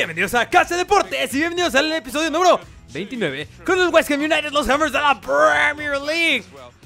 Bienvenidos a Casa de Deportes y bienvenidos al episodio número 29 con el West Ham United, los Hammers de la Premier League.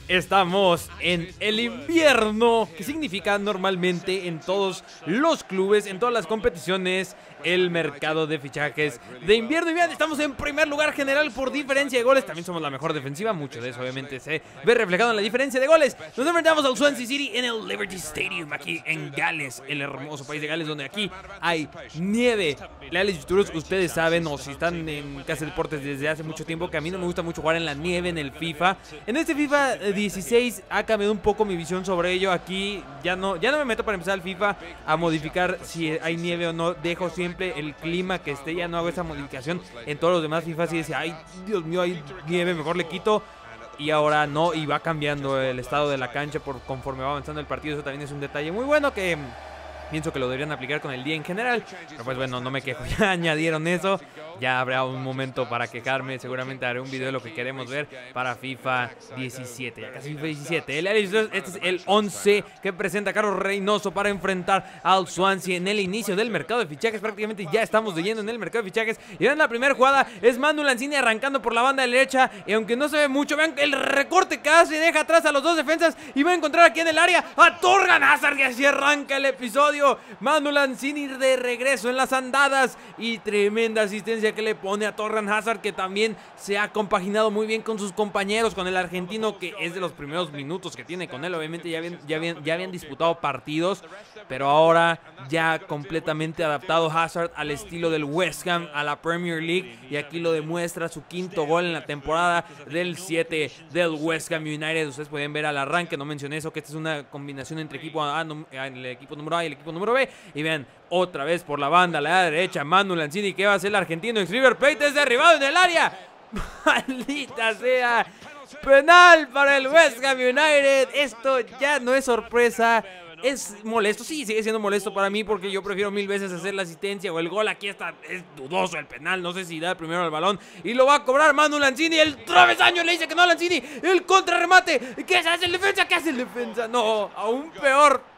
Estamos en el invierno, que significa normalmente en todos los clubes, en todas las competiciones, el mercado de fichajes de invierno. Y bien, estamos en primer lugar general por diferencia de goles. También somos la mejor defensiva, mucho de eso obviamente se ve reflejado en la diferencia de goles. Nos enfrentamos al Swansea City en el Liberty Stadium, aquí en Gales, el hermoso país de Gales, donde aquí hay nieve. Leales ustedes saben, o si están en Casa de Deportes desde hace mucho tiempo, que a mí no me gusta mucho jugar en la nieve, en el FIFA. En este FIFA eh, 16, ha cambiado un poco mi visión sobre ello. Aquí ya no, ya no me meto para empezar al FIFA a modificar si hay nieve o no. Dejo siempre el clima que esté, ya no hago esa modificación. En todos los demás FIFA si dice, ay, Dios mío, hay nieve, mejor le quito y ahora no, y va cambiando el estado de la cancha por conforme va avanzando el partido. Eso también es un detalle muy bueno que Pienso que lo deberían aplicar con el día en general. Pero pues bueno, no me quejo. Ya añadieron eso. Ya habrá un momento para quejarme. Seguramente haré un video de lo que queremos ver para FIFA 17. Ya casi FIFA 17. este es el 11 que presenta Carlos Reynoso para enfrentar al Swansea en el inicio del mercado de fichajes. Prácticamente ya estamos leyendo en el mercado de fichajes. Y en la primera jugada. Es Manu Lanzini arrancando por la banda derecha. Y aunque no se ve mucho, vean el recorte que casi deja atrás a los dos defensas. Y va a encontrar aquí en el área a Torgan Hazard. Y así arranca el episodio. Manulan Manu Lanzini de regreso en las andadas y tremenda asistencia que le pone a Torran Hazard que también se ha compaginado muy bien con sus compañeros, con el argentino que es de los primeros minutos que tiene con él. Obviamente ya habían, ya ya habían disputado partidos, pero ahora ya completamente adaptado Hazard al estilo del West Ham, a la Premier League y aquí lo demuestra su quinto gol en la temporada del 7 del West Ham United. Ustedes pueden ver al arranque, no mencioné eso, que esta es una combinación entre equipo el equipo número A y el equipo número B. Y vean, otra vez por la banda, la derecha, Manu Lanzini, que va a hacer el argentino en River Plate, es derribado en el área. Maldita sea. Penal para el West Ham United. Esto ya no es sorpresa. Es molesto, sí, sigue siendo molesto para mí porque yo prefiero mil veces hacer la asistencia o el gol. Aquí está, es dudoso el penal, no sé si da primero al balón. Y lo va a cobrar Manu Lanzini, el travesaño le dice que no Lanzini. El contrarremate, ¿qué hace el defensa? ¿Qué hace el defensa? No, aún peor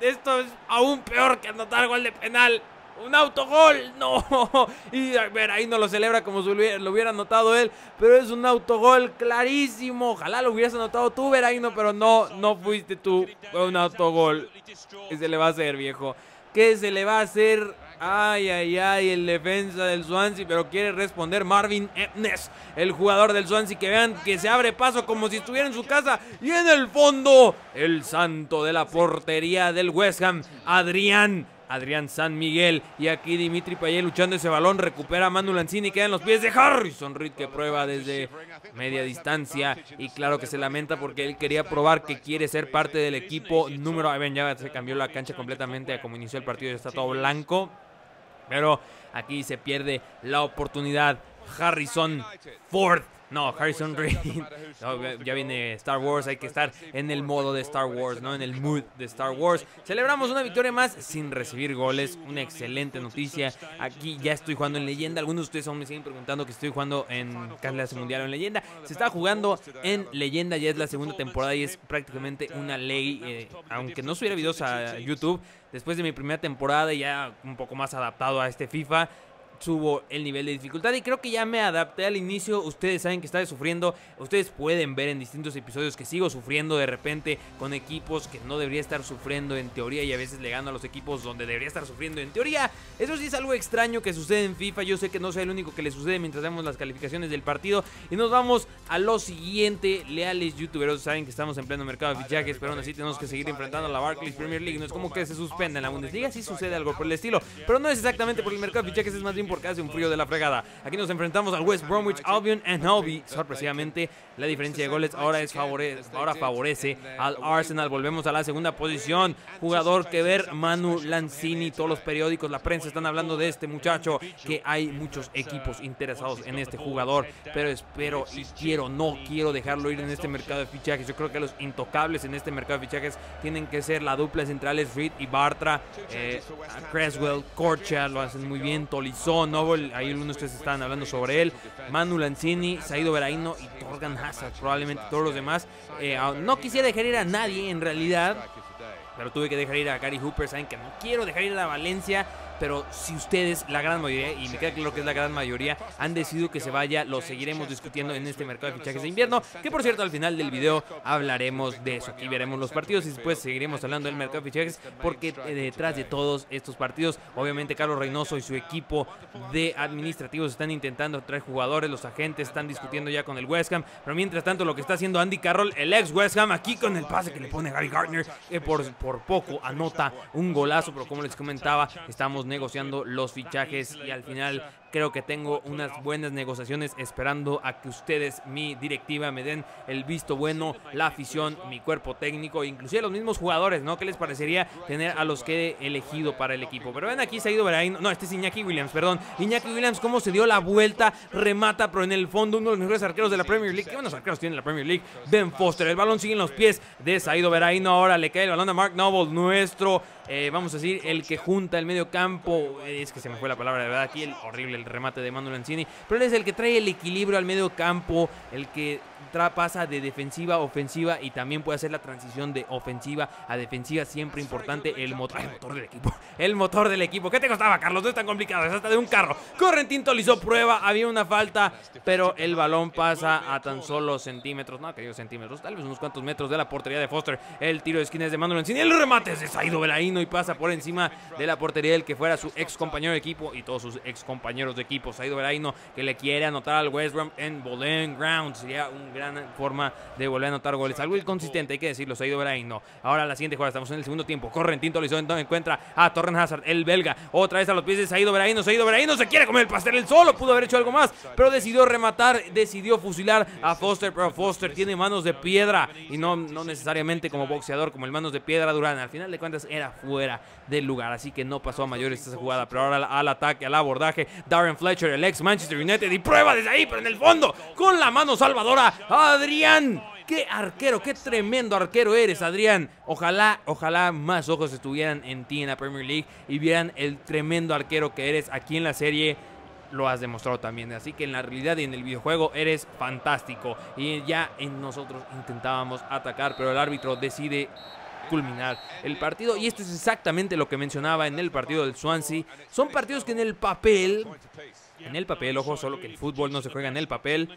esto es aún peor que anotar gol de penal. ¡Un autogol! ¡No! Y a ver, ahí no lo celebra como si lo hubiera anotado él. Pero es un autogol clarísimo. Ojalá lo hubieras anotado tú, Veraino, pero no, no fuiste tú. Fue un autogol. ¿Qué se le va a hacer, viejo? ¿Qué se le va a hacer? Ay, ay, ay, el defensa del Swansea, pero quiere responder Marvin Epnes, el jugador del Swansea, que vean que se abre paso como si estuviera en su casa. Y en el fondo, el santo de la portería del West Ham, Adrián. Adrián San Miguel. Y aquí Dimitri Payet luchando ese balón. Recupera a Manu y Queda en los pies de Harrison Reed que prueba desde media distancia. Y claro que se lamenta porque él quería probar que quiere ser parte del equipo número. Ah, ven, ya se cambió la cancha completamente. Como inició el partido ya está todo blanco. Pero aquí se pierde la oportunidad Harrison Ford. No, Harrison Reed. ya viene Star Wars, hay que estar en el modo de Star Wars, ¿no? En el mood de Star Wars. Celebramos una victoria más sin recibir goles. Una excelente noticia. Aquí ya estoy jugando en leyenda. Algunos de ustedes aún me siguen preguntando que estoy jugando en Carlas Mundial o en leyenda. Se está jugando en leyenda, ya es la segunda temporada y es prácticamente una ley. Eh, aunque no subiera videos a YouTube, después de mi primera temporada, ya un poco más adaptado a este FIFA subo el nivel de dificultad y creo que ya me adapté al inicio. Ustedes saben que estaba sufriendo, ustedes pueden ver en distintos episodios que sigo sufriendo de repente con equipos que no debería estar sufriendo en teoría y a veces le gano a los equipos donde debería estar sufriendo en teoría. Eso sí es algo extraño que sucede en FIFA. Yo sé que no soy el único que le sucede mientras vemos las calificaciones del partido y nos vamos a lo siguiente. Leales youtuberos saben que estamos en pleno mercado de fichajes, pero aún así tenemos que seguir enfrentando a la Barclays Premier League. No es como que se suspenda en la Bundesliga, Si sucede algo por el estilo, pero no es exactamente por el mercado de fichajes, es más bien porque hace un frío de la fregada. Aquí nos enfrentamos al West Bromwich Albion and Hobby. Sorpresivamente, la diferencia de goles ahora, es favorece ahora favorece al Arsenal. Volvemos a la segunda posición. Jugador que ver, Manu Lanzini. Todos los periódicos, la prensa están hablando de este muchacho, que hay muchos equipos interesados en este jugador. Pero espero y quiero, no quiero dejarlo ir en este mercado de fichajes. Yo creo que los intocables en este mercado de fichajes tienen que ser la dupla centrales Reed y Bartra. Eh, Creswell, Corcha lo hacen muy bien, Tolizón. Noble, ahí algunos de ustedes estaban hablando sobre él, Manu Lanzini, Saido Veraino y Torgan Hazard, probablemente todos los demás. Eh, ah, no quisiera dejar ir a nadie en realidad, pero tuve que dejar ir a Gary Hooper, saben que no quiero dejar ir a Valencia, pero si ustedes, la gran mayoría, y me queda claro que es la gran mayoría, han decidido que se vaya, lo seguiremos discutiendo en este mercado de fichajes de invierno, que por cierto al final del video hablaremos de eso, aquí veremos los partidos y después seguiremos hablando del mercado de fichajes, porque eh, detrás de todos estos partidos, obviamente Carlos Reynoso y su equipo de administrativos están intentando traer jugadores, los agentes están discutiendo ya con el West Ham, pero mientras tanto lo que está haciendo Andy Carroll, el ex West Ham, aquí con el pase que le pone Gary Gardner, que por, por poco anota un golazo, pero como les comentaba, estamos negociando los fichajes y al final creo que tengo unas buenas negociaciones esperando a que ustedes, mi directiva, me den el visto bueno, la afición, mi cuerpo técnico, inclusive los mismos jugadores, ¿no? ¿Qué les parecería tener a los que he elegido para el equipo? Pero ven aquí, Saido Veraino, no, este es Iñaki Williams, perdón. Iñaki Williams, cómo se dio la vuelta, remata, pero en el fondo uno de los mejores arqueros de la Premier League. ¿Qué buenos arqueros tiene la Premier League? Ben Foster, el balón sigue en los pies de Saido Veraino. ahora le cae el balón a Mark Noble, nuestro eh, vamos a decir, el que junta el medio campo, eh, es que se me fue la palabra de verdad aquí, el horrible el remate de Manu Lanzini, pero él es el que trae el equilibrio al medio campo, el que pasa de defensiva a ofensiva y también puede hacer la transición de ofensiva a defensiva, siempre importante el motor, motor del equipo, el motor del equipo. ¿Qué te costaba, Carlos? No es tan complicado, es hasta de un carro. le hizo prueba, había una falta, pero el balón pasa a tan solo centímetros, no, que digo centímetros, tal vez unos cuantos metros de la portería de Foster. El tiro de esquinas de Manuel Encina y el remate es de Saido Velaino y pasa por encima de la portería del que fuera su ex compañero de equipo y todos sus ex compañeros de equipo. Saido Velaino que le quiere anotar al West Brom en Bolén Ground. Sería un gran forma de volver a anotar goles. Algo inconsistente, hay que decirlo, se ha ido Ahora la siguiente jugada, estamos en el segundo tiempo. Corren Tinto entonces encuentra a Torren Hazard, el belga. Otra vez a los pies de Saido Braino. Saido no se quiere comer el pastel el solo, pudo haber hecho algo más, pero decidió rematar, decidió fusilar a Foster, pero Foster tiene manos de piedra y no, no necesariamente como boxeador, como el manos de piedra Durán. Al final de cuentas era fuera del lugar, así que no pasó a mayores esta jugada, pero ahora al ataque, al abordaje, Darren Fletcher, el ex Manchester United y prueba desde ahí, pero en el fondo, con la mano salvadora Adrián. ¡Qué arquero! ¡Qué tremendo arquero eres, Adrián! Ojalá, ojalá más ojos estuvieran en ti en la Premier League y vieran el tremendo arquero que eres aquí en la serie lo has demostrado también. Así que en la realidad y en el videojuego eres fantástico. Y ya en nosotros intentábamos atacar, pero el árbitro decide culminar el partido. Y esto es exactamente lo que mencionaba en el partido del Swansea. Son partidos que en el papel, en el papel, ojo, solo que el fútbol no se juega en el papel,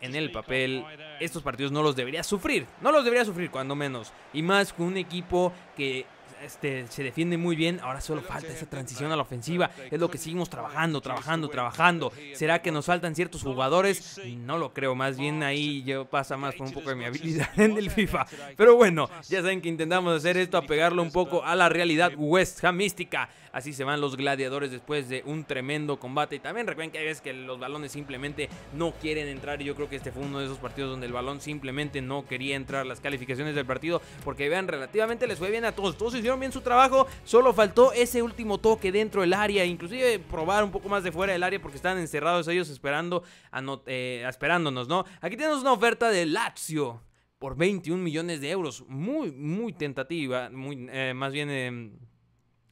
en el papel, estos partidos no los debería sufrir. No los debería sufrir, cuando menos. Y más con un equipo que este, se defiende muy bien. Ahora solo falta esa transición a la ofensiva. Es lo que seguimos trabajando, trabajando, trabajando. ¿Será que nos faltan ciertos jugadores? No lo creo. Más bien ahí yo pasa más por un poco de mi habilidad en el FIFA. Pero bueno, ya saben que intentamos hacer esto, apegarlo un poco a la realidad West Ham mística. Así se van los gladiadores después de un tremendo combate. Y también recuerden que hay veces que los balones simplemente no quieren entrar. Y yo creo que este fue uno de esos partidos donde el balón simplemente no quería entrar. Las calificaciones del partido, porque vean, relativamente les fue bien a todos. Todos bien su trabajo, solo faltó ese último toque dentro del área, inclusive probar un poco más de fuera del área porque están encerrados ellos esperando no, eh, esperándonos, ¿no? Aquí tenemos una oferta de Lazio por 21 millones de euros, muy, muy tentativa, muy, eh, más bien... Em,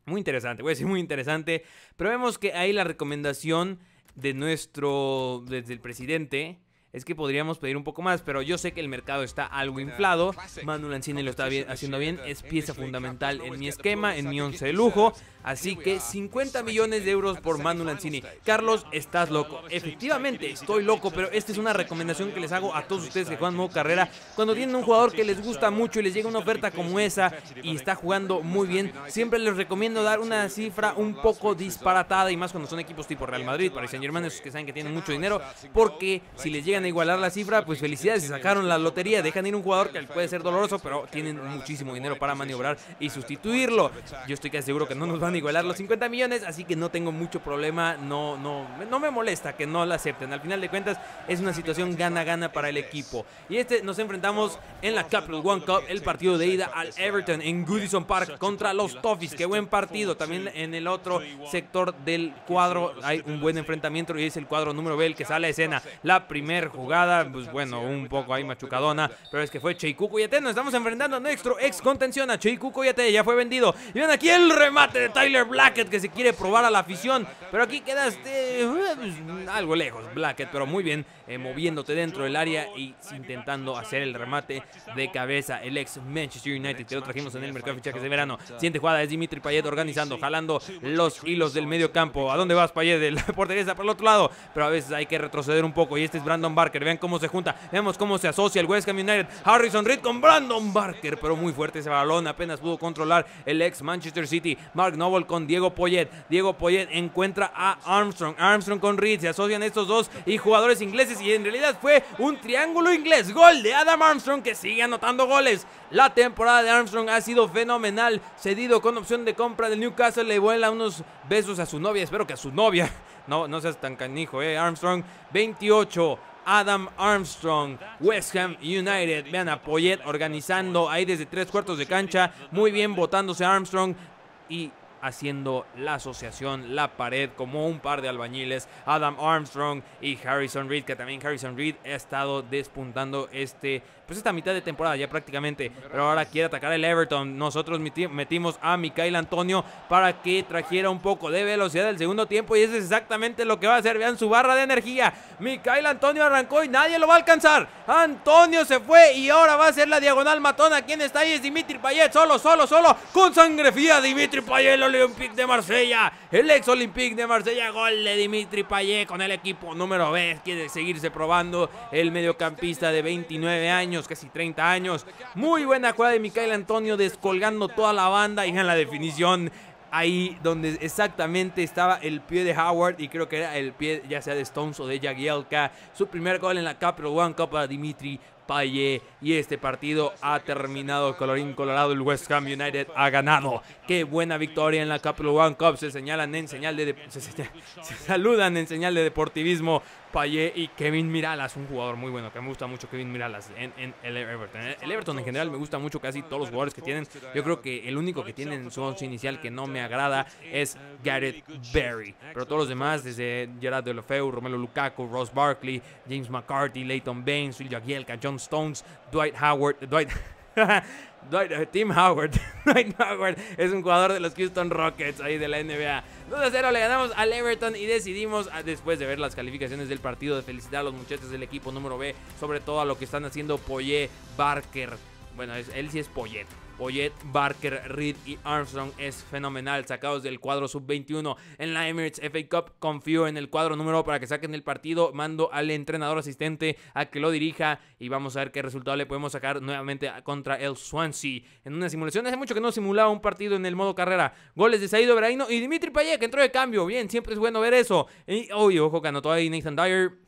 muy interesante, voy a decir muy interesante. Pero vemos que ahí la recomendación de nuestro, desde el presidente, es que podríamos pedir un poco más, pero yo sé que el mercado está algo inflado. Manu Lanzini lo está haciendo bien, es pieza fundamental en mi esquema, en mi once de lujo. Así que 50 millones de euros por Manu Lanzini. Carlos, estás loco. Efectivamente, estoy loco, pero esta es una recomendación que les hago a todos ustedes que juegan modo carrera. Cuando tienen un jugador que les gusta mucho y les llega una oferta como esa y está jugando muy bien, siempre les recomiendo dar una cifra un poco disparatada y más cuando son equipos tipo Real Madrid, para Saint Germain, esos que saben que tienen mucho dinero, porque si les llegan a igualar la cifra, pues felicidades, se sacaron la lotería, dejan ir un jugador que puede ser doloroso, pero tienen muchísimo dinero para maniobrar y sustituirlo. Yo estoy casi seguro que no nos van a igualar los 50 millones, así que no tengo mucho problema, no, no, no me molesta que no la acepten. Al final de cuentas es una situación gana-gana para el equipo. Y este nos enfrentamos en la Capital One Cup, el partido de ida al Everton en Goodison Park contra los Toffees. Qué buen partido. También en el otro sector del cuadro hay un buen enfrentamiento y es el cuadro número B el que sale a escena. La primer jugada, pues bueno, un poco ahí machucadona, pero es que fue Cheiku yate Nos estamos enfrentando a nuestro ex contención a Cheiku yate Ya fue vendido. Y ven aquí el remate de Blackett que se quiere probar a la afición. Pero aquí quedaste eh, algo lejos, Blackett, pero muy bien eh, moviéndote dentro del área y intentando hacer el remate de cabeza. El ex Manchester United que lo trajimos en el mercado de fichajes de verano. Siguiente jugada es Dimitri Payet organizando, jalando los hilos del medio campo. ¿A dónde vas, Payet? De la por el otro lado, pero a veces hay que retroceder un poco. Y este es Brandon Barker. Vean cómo se junta, vemos cómo se asocia el West Ham United. Harrison Reed con Brandon Barker, pero muy fuerte ese balón. Apenas pudo controlar el ex Manchester City. Mark no con Diego Poyet. Diego Poyet encuentra a Armstrong. Armstrong con Reed. Se asocian estos dos y jugadores ingleses. Y en realidad fue un triángulo inglés. Gol de Adam Armstrong que sigue anotando goles. La temporada de Armstrong ha sido fenomenal. Cedido con opción de compra del Newcastle. Le vuela unos besos a su novia. Espero que a su novia. No, no seas tan canijo, eh. Armstrong 28. Adam Armstrong, West Ham United. Vean a Poyet organizando ahí desde tres cuartos de cancha. Muy bien botándose Armstrong. Y haciendo la asociación, la pared, como un par de albañiles, Adam Armstrong y Harrison Reed, que también Harrison Reed ha estado despuntando este pues esta mitad de temporada ya prácticamente. Pero ahora quiere atacar el Everton. Nosotros metimos a Mikael Antonio para que trajera un poco de velocidad del segundo tiempo y eso es exactamente lo que va a hacer. Vean su barra de energía. Mikael Antonio arrancó y nadie lo va a alcanzar. Antonio se fue y ahora va a ser la diagonal matona. ¿Quién está ahí? Es Dimitri Payet. Solo, solo, solo. Con sangre fría Dimitri Payet, el Olympique de Marsella. El ex Olympique de Marsella. Gol de Dimitri Payet con el equipo número B. Quiere seguirse probando el mediocampista de 29 años casi 30 años. Muy buena jugada de Micael Antonio descolgando toda la banda y en la definición ahí donde exactamente estaba el pie de Howard y creo que era el pie ya sea de Stones o de Jagielka. Su primer gol en la Capital One Cup para Dimitri Paye. Y este partido ha terminado colorín colorado. El West Ham United ha ganado. Qué buena victoria en la Capital One Cup. Se señalan en señal de... saludan en señal de deportivismo. Paye y Kevin Miralas, un jugador muy bueno, que me gusta mucho Kevin Miralas en, el Everton. El Everton en general me gusta mucho casi todos los jugadores que tienen. Yo creo que el único que tienen en su once inicial que no me agrada es Gareth Barry Pero todos los demás, desde Gerard Delofeu, Romelu Lukaku, Ross Barkley, James McCarthy, Leighton Baines, Jagielka, John Stones, Dwight Howard, Dwight... Dwight, eh, Tim Howard. Dwight Howard es un jugador de los Houston Rockets ahí de la NBA. 2 0 le ganamos al Everton y decidimos, ah, después de ver las calificaciones del partido, de felicitar a los muchachos del equipo número B, sobre todo a lo que están haciendo Poyet, Barker. Bueno, él sí es Poyet. Poyet, Barker, Reed y Armstrong es fenomenal, sacados del cuadro sub-21 en la Emirates FA Cup. Confío en el cuadro número para que saquen el partido, mando al entrenador asistente a que lo dirija y vamos a ver qué resultado le podemos sacar nuevamente contra el Swansea en una simulación. Hace mucho que no simulaba un partido en el modo carrera. Goles de Saido Veraino y Dimitri Payet que entró de cambio. Bien, siempre es bueno ver eso. Y, ojo que anotó ahí Nathan Dyer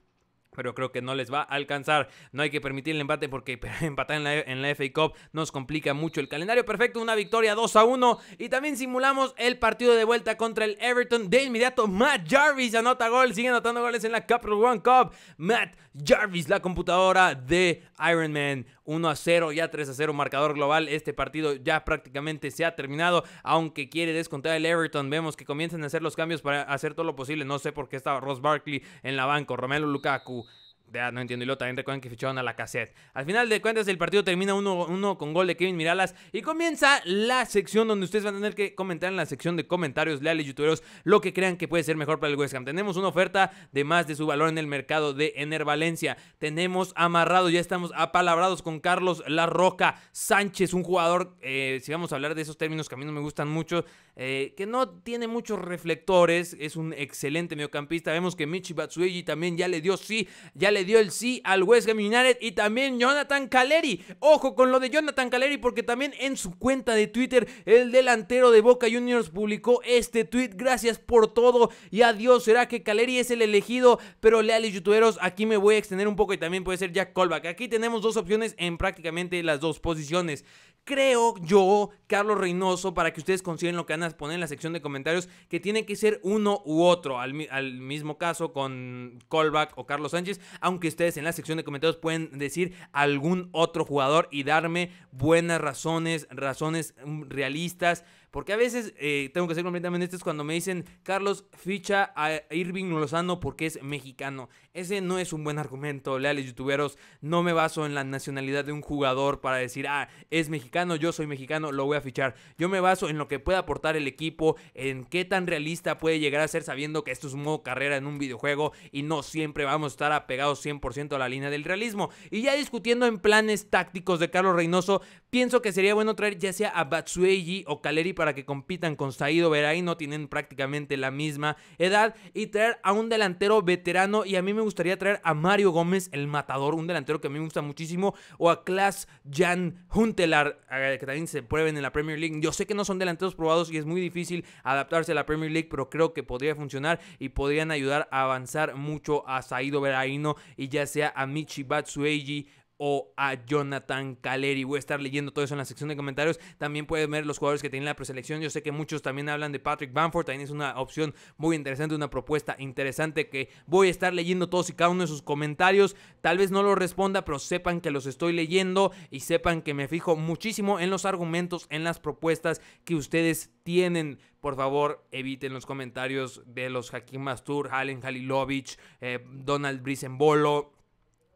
pero creo que no les va a alcanzar. No hay que permitir el empate porque empatar en la, en FA Cup nos complica mucho el calendario. Perfecto, una victoria 2 a 1. Y también simulamos el partido de vuelta contra el Everton. De inmediato, Matt Jarvis anota gol, sigue anotando goles en la Capital One Cup. Matt Jarvis, la computadora de Iron Man. 1 a 0, ya 3 a 0 marcador global. Este partido ya prácticamente se ha terminado, aunque quiere descontar el Everton. Vemos que comienzan a hacer los cambios para hacer todo lo posible. No sé por qué estaba Ross Barkley en la banca, Romelu Lukaku, ya no entiendo. Y lo también recuerden que ficharon a la cassette. Al final de cuentas, el partido termina 1-1 con gol de Kevin Miralas. Y comienza la sección donde ustedes van a tener que comentar en la sección de comentarios leales youtuberos lo que crean que puede ser mejor para el West Ham. Tenemos una oferta de más de su valor en el mercado de Ener Valencia. Tenemos amarrado, ya estamos apalabrados con Carlos La Roca Sánchez, un jugador, eh, si vamos a hablar de esos términos que a mí no me gustan mucho, eh, que no tiene muchos reflectores. Es un excelente mediocampista. Vemos que Michi Batsuegi también ya le dio sí, ya le le dio el sí al Wes Ham y también Jonathan Caleri. Ojo con lo de Jonathan Caleri porque también en su cuenta de Twitter el delantero de Boca Juniors publicó este tweet. Gracias por todo y adiós. Será que Caleri es el elegido, pero leales youtuberos, aquí me voy a extender un poco y también puede ser Jack Colback. Aquí tenemos dos opciones en prácticamente las dos posiciones creo yo, Carlos Reynoso, para que ustedes consideren lo que van a poner en la sección de comentarios, que tiene que ser uno u otro, al, al mismo caso con Colback o Carlos Sánchez, aunque ustedes en la sección de comentarios pueden decir algún otro jugador y darme buenas razones, razones mm, realistas, porque a veces, eh, tengo que ser completamente honesto, cuando me dicen, Carlos, ficha a Irving Lozano porque es mexicano. Ese no es un buen argumento, leales youtuberos. No me baso en la nacionalidad de un jugador para decir, ah, es mexicano, yo soy mexicano, lo voy a fichar. Yo me baso en lo que puede aportar el equipo, en qué tan realista puede llegar a ser sabiendo que esto es un modo carrera en un videojuego y no siempre vamos a estar apegados 100% a la línea del realismo. Y ya discutiendo en planes tácticos de Carlos Reynoso, pienso que sería bueno traer ya sea a Batsuegi o Caleri para que compitan con Saido Veraino, tienen prácticamente la misma edad, y traer a un delantero veterano, y a mí me gustaría traer a Mario Gómez, el matador, un delantero que a mí me gusta muchísimo, o a Klaas Jan Huntelaar, que también se prueben en la Premier League. Yo sé que no son delanteros probados y es muy difícil adaptarse a la Premier League, pero creo que podría funcionar y podrían ayudar a avanzar mucho a Saido Veraino y ya sea a Michi Batsueji o a Jonathan Caleri. Voy a estar leyendo todo eso en la sección de comentarios. También pueden ver los jugadores que tienen la preselección. Yo sé que muchos también hablan de Patrick Bamford. También es una opción muy interesante, una propuesta interesante que voy a estar leyendo todos y cada uno de sus comentarios. Tal vez no los responda, pero sepan que los estoy leyendo y sepan que me fijo muchísimo en los argumentos, en las propuestas que ustedes tienen. Por favor, eviten los comentarios de los Hakim Mastur, Halen Halilovic, eh, Donald Brisenbolo,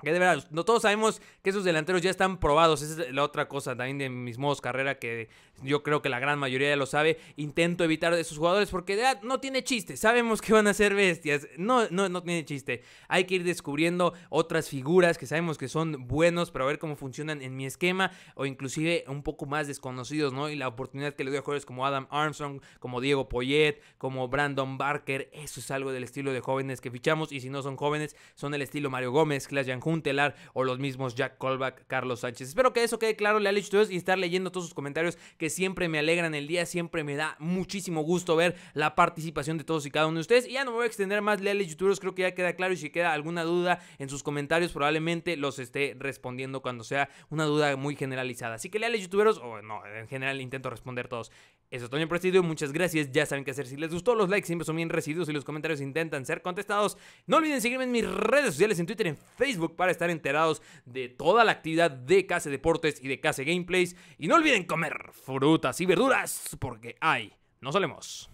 que de verdad, no todos sabemos que esos delanteros ya están probados. Esa es la otra cosa también de mis modos carrera que yo creo que la gran mayoría ya lo sabe, intento evitar de esos jugadores porque de, no tiene chiste, sabemos que van a ser bestias, no, no, no tiene chiste, hay que ir descubriendo otras figuras que sabemos que son buenos para ver cómo funcionan en mi esquema o inclusive un poco más desconocidos, ¿no? Y la oportunidad que le doy a jugadores como Adam Armstrong, como Diego Poyet, como Brandon Barker, eso es algo del estilo de jóvenes que fichamos y si no son jóvenes, son el estilo Mario Gómez, Clash Huntelar. o los mismos Jack Colback, Carlos Sánchez. Espero que eso quede claro, le ha dicho todos y estar leyendo todos sus comentarios que siempre me alegran el día, siempre me da muchísimo gusto ver la participación de todos y cada uno de ustedes. Y ya no me voy a extender más, leales youtubers, creo que ya queda claro y si queda alguna duda en sus comentarios probablemente los esté respondiendo cuando sea una duda muy generalizada. Así que leales youtuberos, o no, en general intento responder todos. Eso es Toño Presidio, muchas gracias, ya saben qué hacer. Si les gustó, los likes siempre son bien recibidos y los comentarios intentan ser contestados. No olviden seguirme en mis redes sociales, en Twitter, en Facebook, para estar enterados de toda la actividad de Case Deportes y de Case Gameplays. Y no olviden comer frutas y verduras porque hay. no solemos.